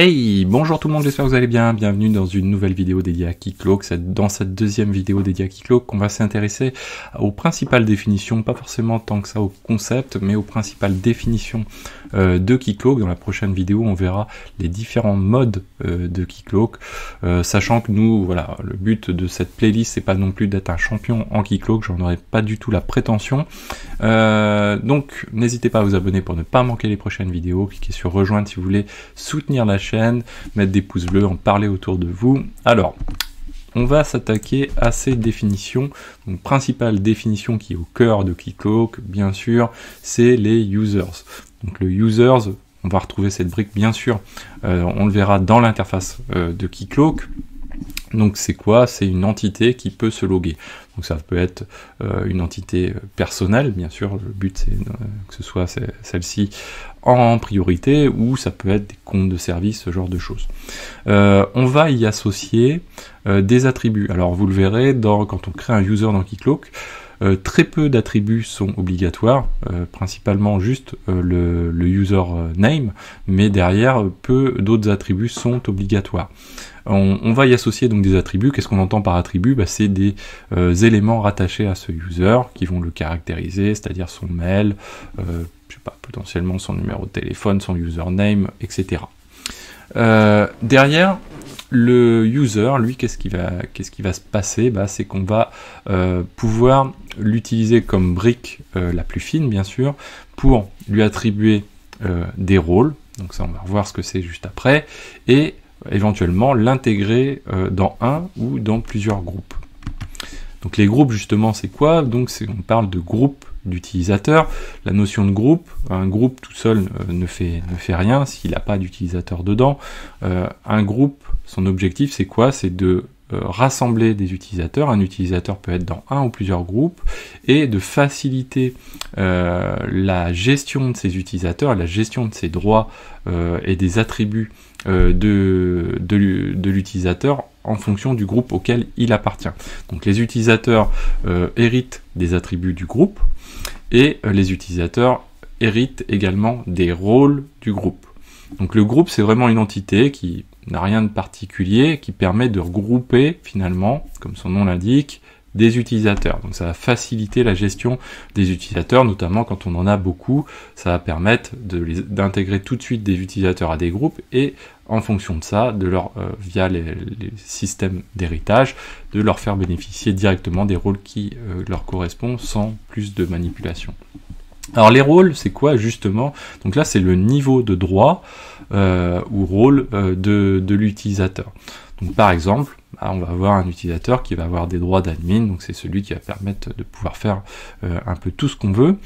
Hey, bonjour tout le monde, j'espère que vous allez bien. Bienvenue dans une nouvelle vidéo dédiée à Keycloak. Dans cette deuxième vidéo dédiée à Keycloak, on va s'intéresser aux principales définitions, pas forcément tant que ça au concept, mais aux principales définitions euh, de Keycloak. Dans la prochaine vidéo, on verra les différents modes euh, de Keycloak, euh, sachant que nous, voilà, le but de cette playlist, c'est pas non plus d'être un champion en Keycloak, j'en aurais pas du tout la prétention. donc, n'hésitez pas à vous abonner pour ne pas manquer les prochaines vidéos, cliquez sur rejoindre si vous voulez soutenir la chaîne mettre des pouces bleus, en parler autour de vous. Alors, on va s'attaquer à ces définitions. Donc, principale définition qui est au cœur de Keycloak, bien sûr, c'est les users. Donc, le users, on va retrouver cette brique, bien sûr, euh, on le verra dans l'interface euh, de Keycloak. Donc c'est quoi C'est une entité qui peut se loguer. Donc ça peut être euh, une entité personnelle, bien sûr, le but c'est que ce soit celle-ci en priorité, ou ça peut être des comptes de service, ce genre de choses. Euh, on va y associer euh, des attributs. Alors vous le verrez, quand on crée un user dans Keycloak, très peu d'attributs sont obligatoires, principalement juste le, le user name, mais derrière, peu d'autres attributs sont obligatoires on, va y associer donc des attributs. Qu'est-ce qu'on entend par attribut bah, C'est des euh, éléments rattachés à ce user qui vont le caractériser, c'est-à-dire son mail, euh, je pas, potentiellement son numéro de téléphone, son username, etc. Euh, derrière, le user, lui, qu'est-ce qui va, va se passer bah, C'est qu'on va pouvoir l'utiliser comme brique la plus fine, bien sûr, pour lui attribuer des rôles. Donc ça, on va revoir ce que c'est juste après. Et éventuellement l'intégrer euh, dans un ou dans plusieurs groupes. Donc les groupes justement c'est quoi Donc on parle de groupe d'utilisateurs. La notion de groupe, un groupe tout seul euh, ne, fait, ne fait rien s'il n'a pas d'utilisateur dedans. Euh, un groupe, son objectif c'est quoi C'est de rassembler des utilisateurs. Un utilisateur peut être dans un ou plusieurs groupes et de faciliter la gestion de ces utilisateurs, la gestion de ses droits et des attributs euh, de, de, de l'utilisateur en fonction du groupe auquel il appartient. Donc les utilisateurs euh, héritent des attributs du groupe et euh, les utilisateurs héritent également des rôles du groupe. Donc le groupe, c'est vraiment une entité qui n'a rien de particulier, qui permet de regrouper finalement, comme son nom l'indique, des utilisateurs. Donc ça va faciliter la gestion des utilisateurs, notamment quand on en a beaucoup. Ça va permettre d'intégrer tout de suite des utilisateurs à des groupes et en fonction de ça, de leur, euh, via les, systèmes d'héritage, de leur faire bénéficier directement des rôles qui euh, leur correspondent sans plus de manipulation. Alors les rôles, c'est quoi justement Donc là, c'est le niveau de droit euh, ou rôle de, de l'utilisateur. Donc par exemple, bah, on va avoir un utilisateur qui va avoir des droits d'admin, donc c'est celui qui va permettre de pouvoir faire euh, un peu tout ce qu'on veut.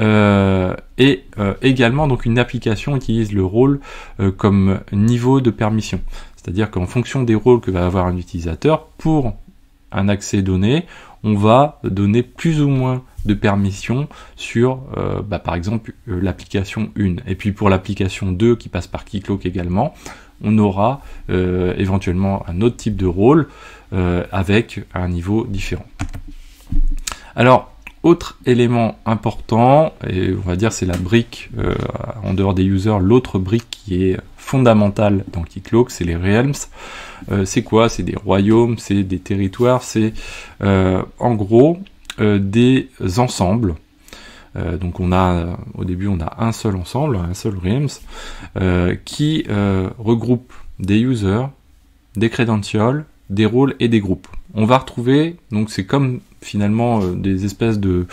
Euh, et euh, également, donc une application utilise le rôle comme niveau de permission. C'est-à-dire qu'en fonction des rôles que va avoir un utilisateur, pour un accès donné, on va donner plus ou moins de permission sur, euh, bah, par exemple, euh, l'application 1. Et puis pour l'application 2 qui passe par Keycloak également, on aura euh, éventuellement un autre type de rôle avec un niveau différent. Alors, autre élément important, et on va dire c'est la brique en dehors des users, l'autre brique qui est fondamentale dans Keycloak, c'est les realms. c'est quoi C'est des royaumes, c'est des territoires, c'est en gros euh, des ensembles. Euh, donc on a au début on a un seul ensemble, un seul RIMS, euh, qui regroupe des users, des credentials, des rôles et des groupes. On va retrouver, donc c'est comme finalement des espèces de,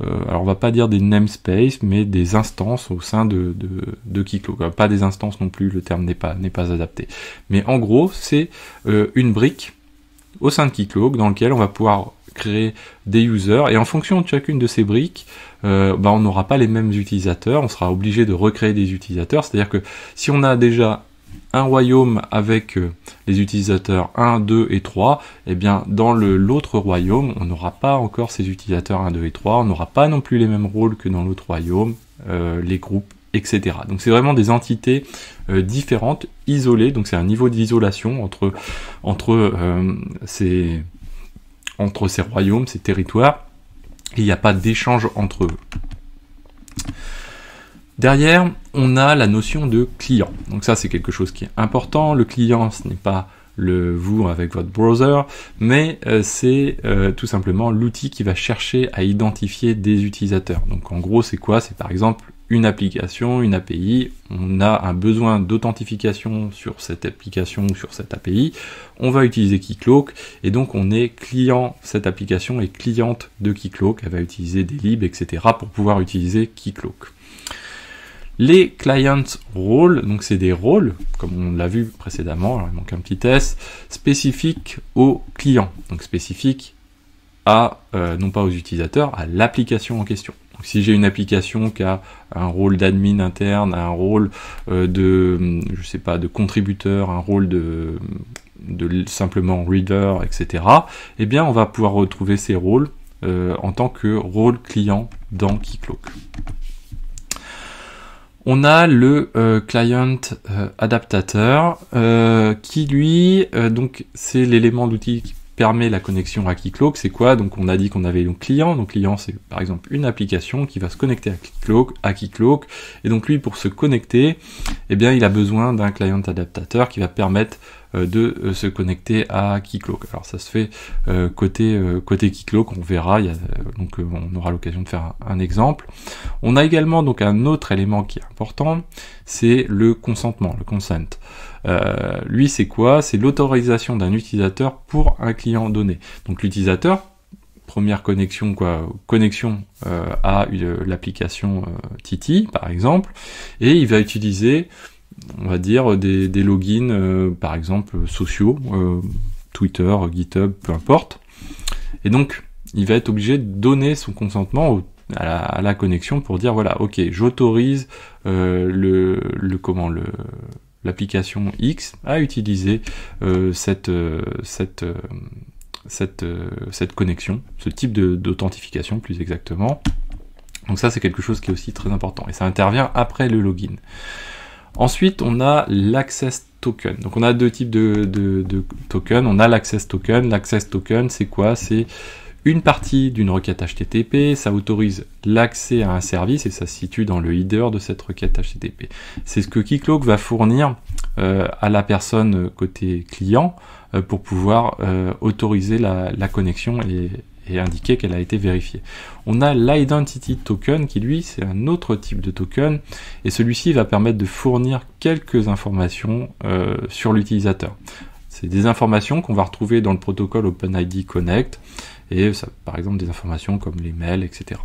alors on va pas dire des namespaces mais des instances au sein de, de, Pas des instances non plus, le terme n'est pas, n'est pas adapté. Mais en gros, c'est une brique au sein de Keycloak dans laquelle on va pouvoir créer des users et en fonction de chacune de ces briques, euh, bah, on n'aura pas les mêmes utilisateurs, on sera obligé de recréer des utilisateurs, c'est-à-dire que si on a déjà un royaume avec euh, les utilisateurs 1, 2 et 3, eh bien dans l'autre royaume, on n'aura pas encore ces utilisateurs 1, 2 et 3, on n'aura pas non plus les mêmes rôles que dans l'autre royaume, euh, les groupes, etc. Donc c'est vraiment des entités différentes, isolées, donc c'est un niveau d'isolation entre, entre ces entre ces royaumes, ces territoires. Il n'y a pas d'échange entre eux. Derrière, on a la notion de client. Donc ça, c'est quelque chose qui est important. Le client, ce n'est pas le vous avec votre browser, mais euh, c'est euh, tout simplement l'outil qui va chercher à identifier des utilisateurs. Donc en gros, c'est quoi C'est par exemple une application, une API, on a un besoin d'authentification sur cette application ou sur cette API, on va utiliser Keycloak et donc on est client, cette application est cliente de Keycloak, elle va utiliser des libs, etc. pour pouvoir utiliser Keycloak. Les client roles, donc c'est des rôles, comme on l'a vu précédemment, il manque un petit S, spécifiques aux clients, donc spécifiques à, euh, non pas aux utilisateurs, à l'application en question si j'ai une application qui a un rôle d'admin interne, un rôle euh, de, je sais pas, de contributeur, un rôle de, simplement reader, etc. Eh bien, on va pouvoir retrouver ces rôles euh, en tant que rôle client dans Keycloak. On a le euh, client adaptateur qui lui, donc c'est l'élément d'outil permet la connexion à Keycloak, c'est quoi Donc on a dit qu'on avait donc client, donc client c'est par exemple une application qui va se connecter à Keycloak, à Keycloak, et donc lui pour se connecter, eh bien il a besoin d'un client adaptateur qui va permettre euh, de euh, se connecter à Keycloak. Alors ça se fait euh, côté, côté Keycloak, on verra, il y donc on aura l'occasion de faire un, exemple. On a également donc un autre élément qui est important, c'est le consentement, le consent. lui, c'est quoi C'est l'autorisation d'un utilisateur pour un client donné. Donc l'utilisateur, première connexion, quoi, connexion à l'application Titi, par exemple, et il va utiliser on va dire, des, logins, euh, par exemple, sociaux, euh, Twitter, GitHub, peu importe. Et donc, il va être obligé de donner son consentement à, la, connexion pour dire, voilà, ok, j'autorise euh, le, le, comment, le l'application X à utiliser cette, cette, cette connexion, ce type d'authentification plus exactement. Donc ça, c'est quelque chose qui est aussi très important. Et ça intervient après le login. Ensuite, on a l'access token. Donc on a deux types de, de, tokens. On a l'access token. L'access token, c'est quoi C'est une partie d'une requête HTTP, ça autorise l'accès à un service et ça se situe dans le header de cette requête HTTP. C'est ce que Keycloak va fournir euh, à la personne côté client euh, pour pouvoir euh, autoriser la, la connexion et, et indiquer qu'elle a été vérifiée. On a l'identity token qui lui c'est un autre type de token et celui-ci va permettre de fournir quelques informations euh, sur l'utilisateur. C'est des informations qu'on va retrouver dans le protocole OpenID Connect et ça, par exemple des informations comme les mails, etc.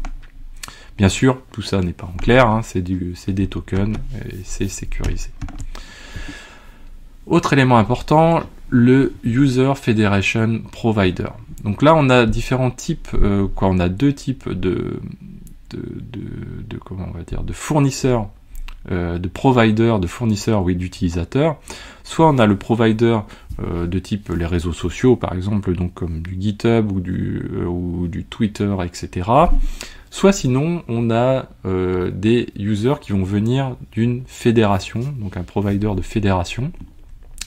Bien sûr, tout ça n'est pas en clair, hein, c'est des tokens et c'est sécurisé. Autre élément important, le User Federation Provider. Donc là, on a différents types, euh, quoi, on a deux types de, comment on va dire, de fournisseurs, euh, de providers, de fournisseurs, oui, d'utilisateurs. Soit on a le provider euh, de type les réseaux sociaux, par exemple, donc comme du GitHub ou du, ou du Twitter, etc. Soit sinon, on a des users qui vont venir d'une fédération, donc un provider de fédération.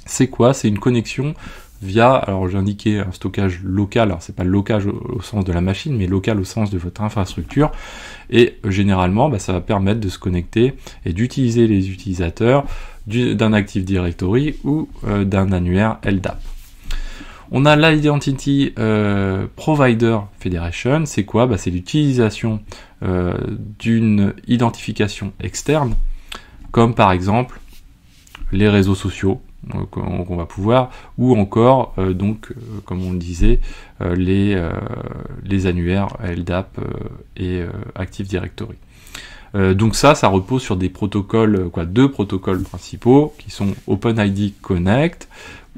C'est quoi C'est une connexion via, alors j'ai indiqué un stockage local, alors c'est pas le local au, sens de la machine, mais local au sens de votre infrastructure, et euh, généralement bah, ça va permettre de se connecter et d'utiliser les utilisateurs d'un Active Directory ou euh, d'un annuaire LDAP. On a l'Identity euh, Provider Federation, c'est quoi bah, C'est l'utilisation d'une identification externe, comme par exemple les réseaux sociaux, euh, qu'on va pouvoir, ou encore, euh, donc, euh, comme on le disait, les, les annuaires LDAP et Active Directory. donc ça, ça repose sur des protocoles, quoi, deux protocoles principaux, qui sont OpenID Connect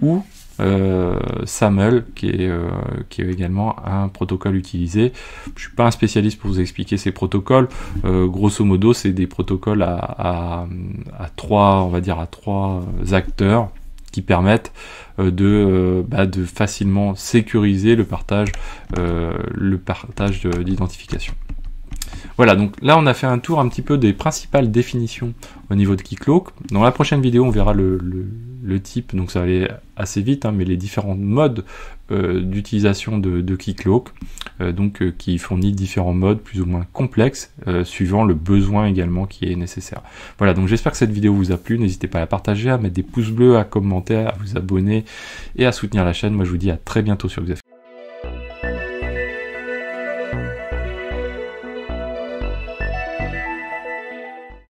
ou euh, Samuel, SAML, euh, qui est, également un protocole utilisé. Je suis pas un spécialiste pour vous expliquer ces protocoles. Euh, grosso modo, c'est des protocoles à, trois, on va dire à trois acteurs qui permettent de, bah, de facilement sécuriser le partage, le partage d'identification. Voilà, donc là on a fait un tour un petit peu des principales définitions au niveau de Keycloak. Dans la prochaine vidéo on verra le, type, donc ça va aller assez vite, hein, mais les différents modes euh, d'utilisation de, de Keycloak, euh, donc euh, qui fournit différents modes plus ou moins complexes, suivant le besoin également qui est nécessaire. Voilà, donc j'espère que cette vidéo vous a plu, n'hésitez pas à la partager, à mettre des pouces bleus, à commenter, à vous abonner et à soutenir la chaîne. Moi je vous dis à très bientôt sur Xef.